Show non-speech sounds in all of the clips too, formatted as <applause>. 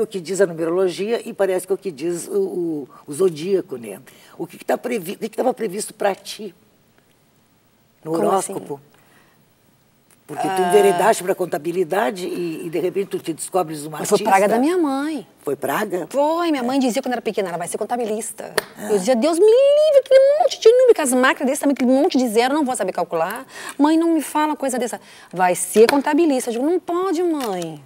o que diz a numerologia e parece que é o que diz o, o, o zodíaco, né? O que tá previ, estava previsto para ti no horóscopo? Assim? Porque tu ah. enveredaste para contabilidade e, e, de repente tu te descobres uma artista. Foi praga da minha mãe. Foi praga? Foi. Minha é. mãe dizia quando era pequena, ela vai ser contabilista. Ah. Eu dizia, Deus me livre, aquele monte de número, aquelas máquinas desse também, aquele monte de zero, não vou saber calcular. Mãe, não me fala coisa dessa. Vai ser contabilista. Eu digo, não pode, mãe.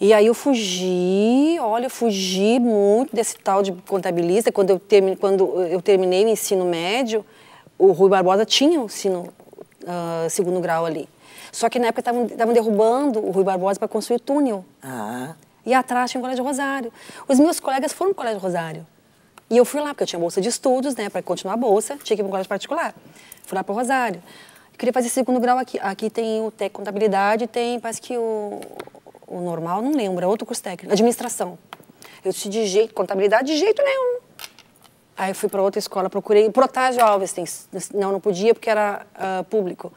E aí eu fugi, olha, eu fugi muito desse tal de contabilista. Quando eu, termi, quando eu terminei o ensino médio, o Rui Barbosa tinha o ensino uh, segundo grau ali. Só que na época estavam derrubando o Rui Barbosa para construir túnel. Ah. E atrás tinha o colégio Rosário. Os meus colegas foram para o colégio Rosário. E eu fui lá, porque eu tinha bolsa de estudos, né? Para continuar a bolsa, tinha que ir para um colégio particular. Fui lá para o Rosário. Eu queria fazer segundo grau aqui. Aqui tem o TEC Contabilidade, tem, parece que o o normal não lembro, é outro curso técnico. Administração. Eu disse, de jeito, contabilidade, de jeito nenhum. Aí eu fui para outra escola, procurei Protásio Alves, tem, não, não podia porque era uh, público.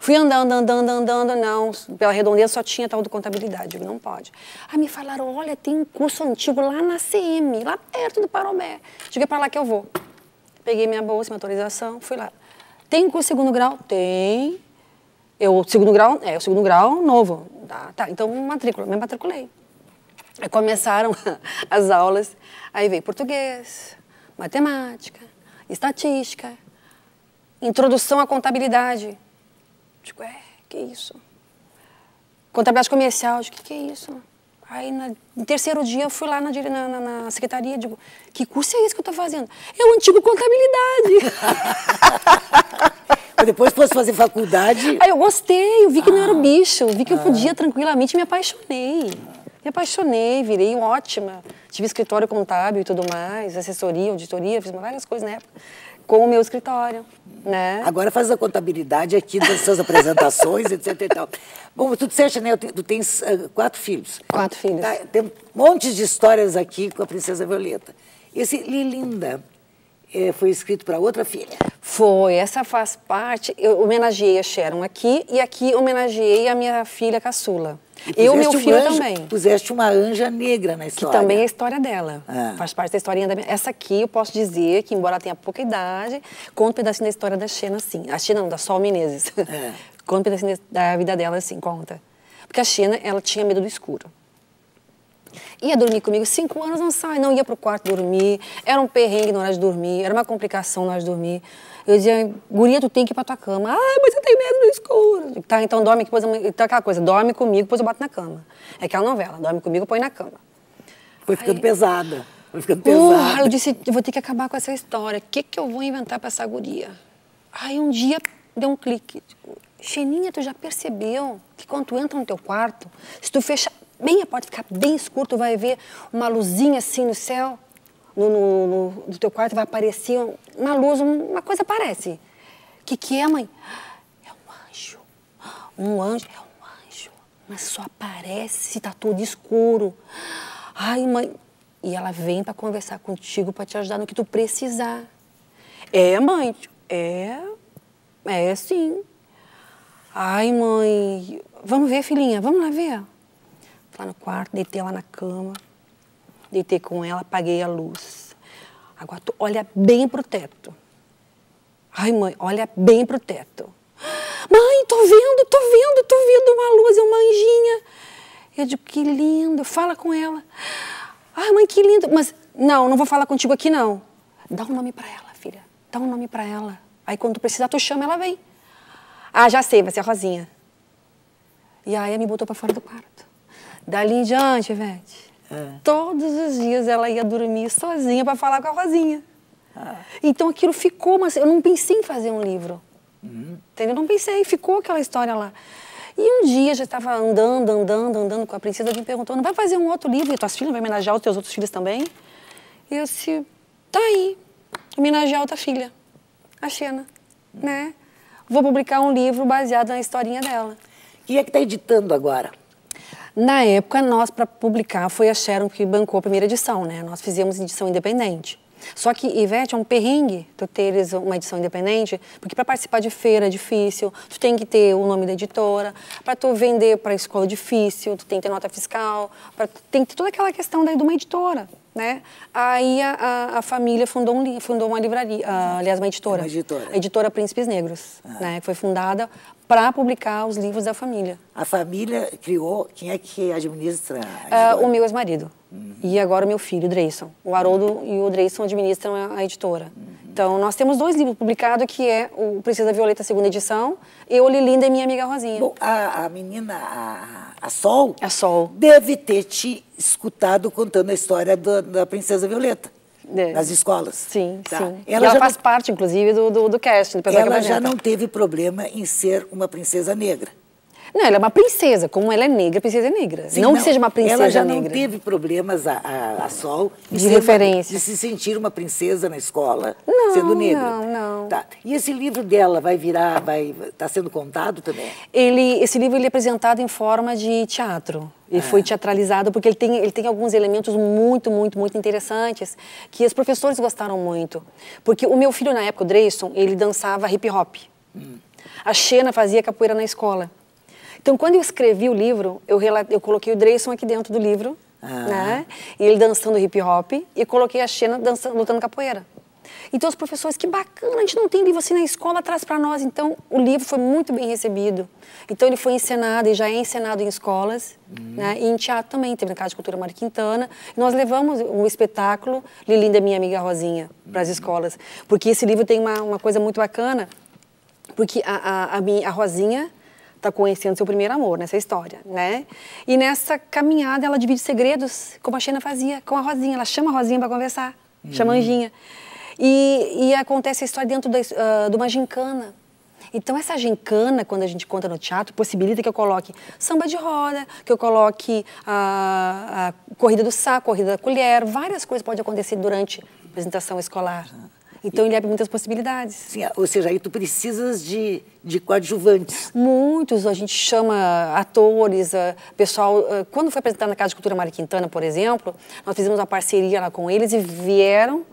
Fui andando, andando, andando, não, pela redondeza só tinha tal do contabilidade, não pode. Aí me falaram, olha, tem um curso antigo lá na CM, lá perto do Paromé. Cheguei para lá que eu vou. Peguei minha bolsa, minha autorização, fui lá. Tem curso segundo grau? Tem. Eu, segundo grau, é, o segundo grau novo. Ah, tá, então matrícula, me matriculei. Aí começaram <laughs> as aulas, aí veio português, matemática, estatística, introdução à contabilidade. Digo, é, que isso? Contabilidade comercial, digo, que que é isso? Aí, na, no terceiro dia, eu fui lá na, na, na secretaria e digo, que curso é esse que eu estou fazendo? É o antigo contabilidade. <laughs> depois fosse fazer faculdade. Aí eu gostei, eu vi que ah, não era ah. bicho, vi que eu ah. podia tranquilamente, me apaixonei. Me apaixonei, virei ótima. Tive escritório contábil e tudo mais, assessoria, auditoria, fiz várias coisas na época com o meu escritório, né? Agora faz a contabilidade aqui das suas apresentações, <laughs> etc e tal. Bom, tu disseste, né, tu tens uh, quatro filhos. Quatro filhos. Tá, tem um monte de histórias aqui com a Princesa Violeta. Esse Lilinda, é, foi escrito para outra filha. Foi, essa faz parte. Eu homenageei a Sharon aqui e aqui homenageei a minha filha caçula. Eu, meu filho anjo, também. Puseste uma anja negra na história. Que também é a história dela. Ah. Faz parte da historinha da minha... Essa aqui eu posso dizer que, embora tenha pouca idade, conta um pedacinho da história da Xena, sim. A Xena não, da Sol Menezes. É. <laughs> conta um pedacinho da vida dela, assim, conta. Porque a Xena, ela tinha medo do escuro. Ia dormir comigo, cinco anos, não sai, não ia pro quarto dormir. Era um perrengue na hora de dormir, era uma complicação na hora de dormir. Eu dizia, guria, tu tem que ir pra tua cama. Ah, mas eu tenho medo do escuro. Tá, então dorme, depois... Então aquela coisa, dorme comigo, depois eu bato na cama. É aquela novela, dorme comigo, põe na cama. Foi ficando Aí... pesada. Foi ficando pesada. Uh, eu disse, eu vou ter que acabar com essa história. O que que eu vou inventar pra essa guria? Aí um dia deu um clique. Tipo, Xeninha, tu já percebeu que quando tu entra no teu quarto, se tu fecha bem, pode ficar bem escuro, tu vai ver uma luzinha assim no céu, no, no, no do teu quarto vai aparecer uma luz, uma coisa aparece. O que, que é, mãe? É um anjo. Um anjo, é um anjo. Mas só aparece se tá tudo escuro. Ai, mãe. E ela vem para conversar contigo, para te ajudar no que tu precisar. É, mãe. É. É, sim. Ai, mãe. Vamos ver, filhinha. Vamos lá ver lá no quarto, deitei ela na cama, deitei com ela, apaguei a luz. Agora tu olha bem pro teto. Ai, mãe, olha bem pro teto. Mãe, tô vendo, tô vendo, tô vendo uma luz, é uma anjinha. Eu digo, que lindo, fala com ela. Ai, mãe, que lindo. Mas, não, não vou falar contigo aqui, não. Dá um nome para ela, filha. Dá um nome para ela. Aí, quando tu precisar, tu chama, ela vem. Ah, já sei, vai ser a Rosinha. E aí, ela me botou para fora do quarto. Dali em diante, Ivete, é. todos os dias ela ia dormir sozinha para falar com a Rosinha. Ah. Então aquilo ficou, mas eu não pensei em fazer um livro. Uhum. Entendeu? Não pensei, ficou aquela história lá. E um dia já estava andando, andando, andando com a princesa, alguém perguntou: não vai fazer um outro livro? E tuas filhas vão homenagear os teus outros filhos também? E eu disse: tá aí, homenagear outra filha, a Xena, né? Vou publicar um livro baseado na historinha dela. Quem é que está editando agora? Na época, nós, para publicar, foi a Sharon que bancou a primeira edição, né? Nós fizemos edição independente. Só que, Ivete, é um perrengue tu teres uma edição independente, porque para participar de feira é difícil, tu tem que ter o nome da editora, para tu vender para a escola é difícil, tu tem que ter nota fiscal, pra, tem que ter toda aquela questão daí de uma editora. Né? Aí a, a família fundou, um, fundou uma livraria, a, ah, aliás, uma editora. Uma editora. A editora Príncipes Negros, ah. né? Que foi fundada para publicar os livros da família. A família criou, quem é que administra? A ah, o meu ex-marido. Uhum. E agora o meu filho, o Dreyson. O Haroldo e o Dreyson administram a, editora. Uhum. Então, nós temos dois livros publicados, que é o Precisa Violeta, segunda edição, e o Lilinda e Minha Amiga Rosinha. Bom, a, a menina, a, a, Sol... A Sol. Deve ter te escutado contando a história do, da Princesa Violeta. É. Nas escolas. Sim, tá? sim. Ela, ela faz não... parte, inclusive, do, do, do cast. Do ela já não teve problema em ser uma princesa negra. Não, ela é uma princesa. Como ela é negra, princesa é negra. Sim, não, não, que seja uma princesa negra. Ela já não teve problemas, a, a, a Sol, de, de referência. Uma, de se sentir uma princesa na escola, não, sendo negra. Não, não. Tá. E esse livro dela vai virar, vai está sendo contado também? Ele, esse livro ele é apresentado em forma de teatro. Ele ah. foi teatralizado porque ele tem, ele tem alguns elementos muito, muito, muito interessantes que os professores gostaram muito. Porque o meu filho, na época, o Dreyson, ele dançava hip hop. Hum. A Xena fazia capoeira na escola. Então, quando eu escrevi o livro, eu, eu coloquei o Dreyson aqui dentro do livro, ah. né? E ele dançando hip hop, e coloquei a Xena dançando, lutando capoeira. Então os professores, que bacana, a gente não tem livro assim na escola, traz para nós. Então o livro foi muito bem recebido. Então ele foi encenado e já é encenado em escolas, uhum. né? E em teatro também, teve na Casa de Cultura Mário Quintana. Nós levamos o espetáculo Lilinda Minha Amiga Rosinha para as uhum. escolas, porque esse livro tem uma, uma coisa muito bacana, porque a, a, a, minha, a Rosinha está conhecendo seu primeiro amor nessa história, né? E nessa caminhada ela divide segredos, como a Xena fazia com a Rosinha. Ela chama a Rosinha para conversar, chama a hum. Anjinha. E, e acontece a história dentro da, uh, de uma gincana. Então, essa gincana, quando a gente conta no teatro, possibilita que eu coloque samba de roda, que eu coloque a, ah, a ah, corrida do saco, corrida da colher, várias coisas podem acontecer durante a apresentação escolar. Então ele abre muitas possibilidades. Sim, é, ou seja, aí tu precisas de, de coadjuvantes. Muitos, a gente chama atores, eh, pessoal. Eh, quando foi apresentado na Casa de Cultura Mari Quintana, por exemplo, nós fizemos uma parceria lá com eles e vieram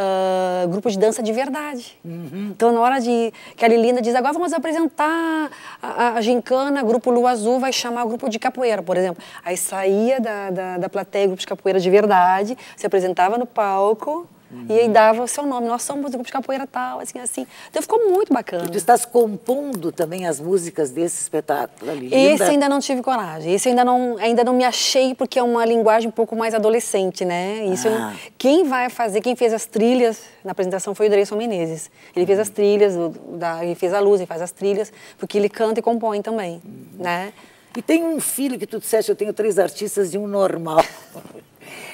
Uh, grupo de dança de verdade. Uhum. Então, na hora de que a Lilinda diz, agora vamos apresentar a, a, gincana, grupo Lua Azul vai chamar o grupo de capoeira, por exemplo. Aí saía da, da, da plateia, grupo de capoeira de verdade, se apresentava no palco, Uhum. E aí dava o seu nome. Nós somos do grupo de capoeira tal, assim, assim. Então ficou muito bacana. E tu estás compondo também as músicas desse espetáculo ali. Esse ainda não tive coragem. Esse ainda não, ainda não me achei, porque é uma linguagem um pouco mais adolescente, né? Isso ah. não... Quem vai fazer, quem fez as trilhas na apresentação foi o Dreyson Menezes. Ele fez as trilhas, da, ele fez a luz, ele faz as trilhas, porque ele canta e compõe também, uhum. né? E tem um filho que tu disseste, eu tenho três artistas e um normal. <laughs>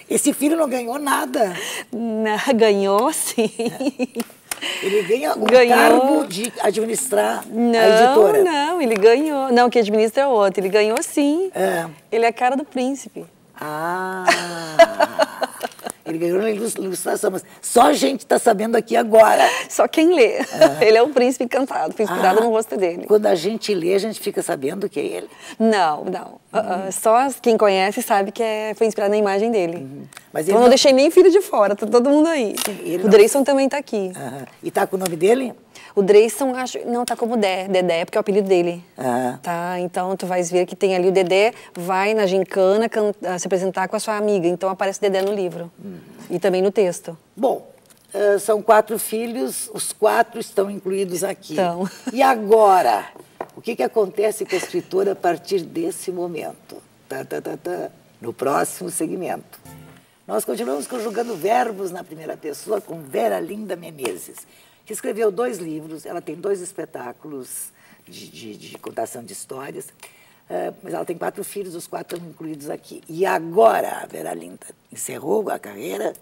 Esse filho não ganhou nada. Não, ganhou sim. Ele ganha o ganhou. cargo de administrar não, a editora. Não, não, ele ganhou. Não, que administra é outro. Ele ganhou sim. É. Ele é a cara do príncipe. Ah! <laughs> Ele ganhou na ilustração, mas só a gente está sabendo aqui agora. Só quem lê. Ele é o príncipe encantado, foi inspirado ah. no rosto dele. Quando a gente lê, a gente fica sabendo que é ele? Não, não. Uh Só quem conhece sabe que é, foi inspirado na imagem dele. Uhum. Mas então não tá... deixei nem filho de fora, tá todo mundo aí. Sim, o Dreyson não... também tá aqui. E tá com o nome dele? O Dreyson, acho, não, tá como Dé, Dedé, porque é o apelido dele. Uhum. Tá, então tu vais ver que tem ali o Dedé, vai na gincana can... Ah, se apresentar com a sua amiga, então aparece Dedé no livro hum. e também no texto. Bom, uh, são quatro filhos, os quatro estão incluídos aqui. Então. E agora, o que, que acontece com a escritora a partir desse momento? Tá, tá, tá, tá. No próximo segmento. Nós continuamos conjugando verbos na primeira pessoa com Vera Linda Menezes, que escreveu dois livros, ela tem dois espetáculos de, de, de contação de histórias, uh, mas ela tem quatro filhos, os quatro estão incluídos aqui. E agora, Vera Linda encerrou a carreira?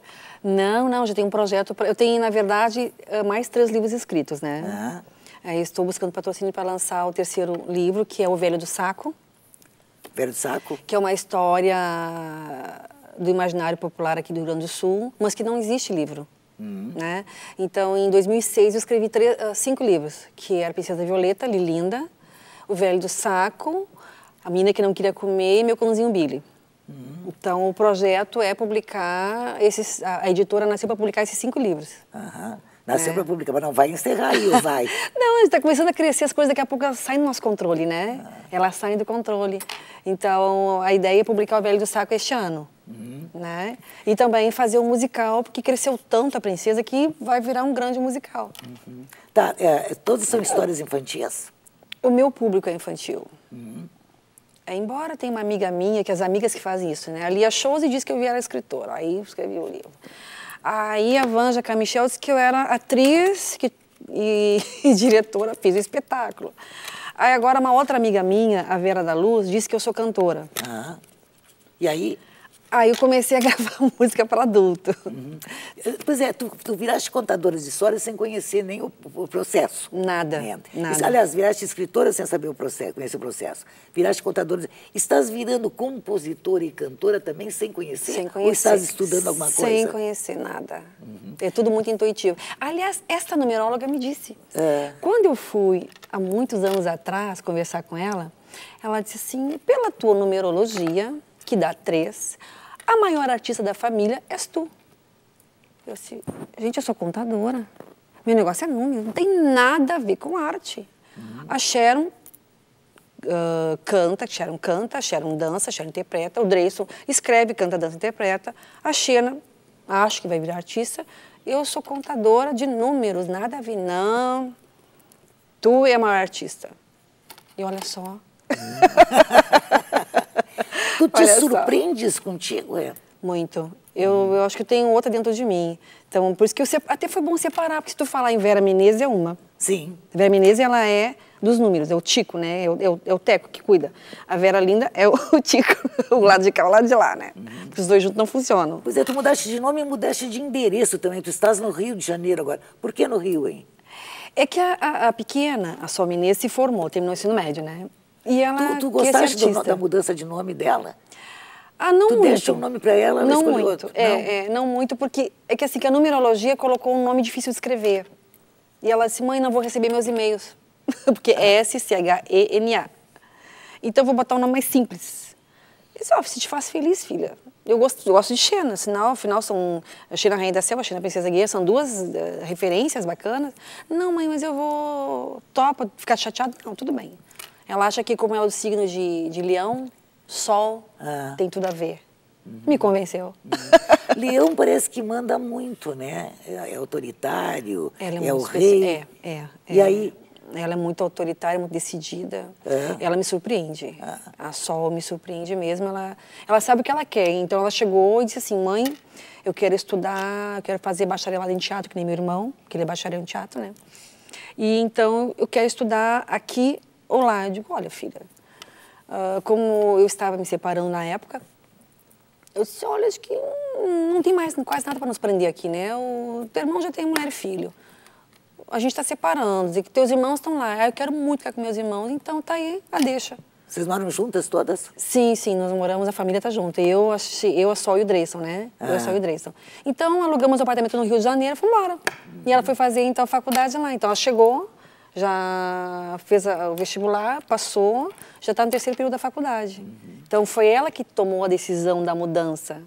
Não, não, já tem um projeto. Pra... Eu tenho, na verdade, é, mais três livros escritos, né? Ah. estou buscando patrocínio para lançar o terceiro livro, que é O Velho do Saco. Velho do Saco? Que é uma história do imaginário popular aqui do Rio Grande do Sul, mas que não existe livro. Uhum. Né? Então, em 2006, eu escrevi três, ah, cinco livros, que era Princesa Violeta, Lilinda, O Velho do Saco, A Mina Que Não Queria Comer e Meu Cãozinho Billy. Uhum. Então, o projeto é publicar, esses, a editora nasceu para publicar esses cinco livros. Uhum. Nasceu é. para publicar, mas não vai encerrar aí, vai. <laughs> não, está começando a crescer as coisas, daqui a pouco elas saem do nosso controle, né? Ah. Elas saem do controle. Então, a ideia é publicar O Velho do Saco este ano. Uhum. Né? E também fazer um musical, porque cresceu tanto a princesa que vai virar um grande musical. Uhum. Tá, é, todas são histórias infantis? O meu público é infantil. Uhum. É, embora tenha uma amiga minha, que as amigas que fazem isso, né? Ali a Shows e disse que eu era escritora, aí escrevi o livro. Aí a Vanja Camichel disse que eu era atriz que, e, <laughs> e diretora, fiz o um espetáculo. Aí agora uma outra amiga minha, a Vera da Luz, disse que eu sou cantora. Ah. E aí? Aí eu comecei a <laughs> gravar música para adulto. Uhum. Pois é, tu, tu viraste contadora de histórias sem conhecer nem o, o processo. Nada, nada. Isso, aliás, viraste escritora sem saber o processo, conhecer o processo. Viraste contadora. De... Estás virando compositora e cantora também sem conhecer? Sem conhecer. Ou estás estudando alguma sem coisa? Sem conhecer nada. Uhum. É tudo muito intuitivo. Aliás, esta numeróloga me disse. É. Quando eu fui, há muitos anos atrás, conversar com ela, ela disse assim, pela tua numerologia, que dá três, a maior artista da família és tu. Eu assim, gente, eu sou contadora. Meu negócio é número, não tem nada a ver com arte. Uhum. A Sharon uh, canta, Sharon canta, Sharon dança, Sharon interpreta, o Dreyson escreve, canta, dança, interpreta. A Xena, acho que vai virar artista. Eu sou contadora de números, nada a ver, não. Tu é a maior artista. E olha só. Uhum. <laughs> Tu te Olha surpreendes só. contigo, é? Muito. Eu, hum. eu acho que eu tenho outra dentro de mim. Então, por isso que eu até foi bom separar, porque se tu falar em Vera Menezes, é uma. Sim. Vera Menezes, ela é dos números, é o Tico, né? É o, é o, é o Teco que cuida. A Vera Linda é o, <laughs> o Tico, o lado de cá, o lado de lá, né? Uhum. Porque Os dois juntos não funcionam. Pois é, tu mudaste de nome e mudaste de endereço também. Tu estás no Rio de Janeiro agora. Por que no Rio, hein? É que a, a, a pequena, a sua Menezes, se formou, terminou o ensino médio, né? E ela tu, tu é gostaste do, da mudança de nome dela? Ah, não tu muito. deixa um nome para ela, ela não muito. outro. É, não. É, não muito, porque é que assim, que a numerologia colocou um nome difícil de escrever. E ela disse, mãe, não vou receber meus e-mails. <laughs> porque é ah. S-C-H-E-N-A. Então vou botar um nome mais simples. Isso disse, oh, se te faz feliz, filha. Eu gosto, eu gosto de Xena, senão, afinal, são a Xena Rainha da Selva, a Xena Princesa Guia, são duas uh, referências bacanas. Não, mãe, mas eu vou... Topa, ficar chateada? Não, tudo bem. Ela acha que como é o signo de, de leão, sol ah. tem tudo a ver. Uhum. Me convenceu. Uhum. <laughs> leão parece que manda muito, né? É, é autoritário, é, é, o rei. É, é, e é. aí? Ela é muito autoritária, muito decidida. É? Ela me surpreende. Ah. A Sol me surpreende mesmo. Ela, ela sabe o que ela quer. Então ela chegou e disse assim, mãe, eu quero estudar, eu quero fazer bacharelado em teatro, que nem meu irmão, que ele é bacharel em teatro, né? E então eu quero estudar aqui Olá, eu digo, olha, filha, uh, como eu estava me separando na época, eu disse, olha, acho que não tem mais quase nada para nos prender aqui, né? O teu irmão já tem mulher e filho. A gente está separando, e que teus irmãos estão lá. Ah, eu quero muito ficar com meus irmãos, então tá aí a deixa. Vocês moram juntas todas? Sim, sim, nós moramos, a família tá junta. Eu, a, eu, a Sol e o Dresson, né? É. Eu, a é. Sol e o Dresson. Então, alugamos um apartamento no Rio de Janeiro, fomos embora. E ela foi fazer, então, a faculdade lá. Então, ela chegou, já fez o vestibular, passou, já está no terceiro período da faculdade. Uhum. Então foi ela que tomou a decisão da mudança.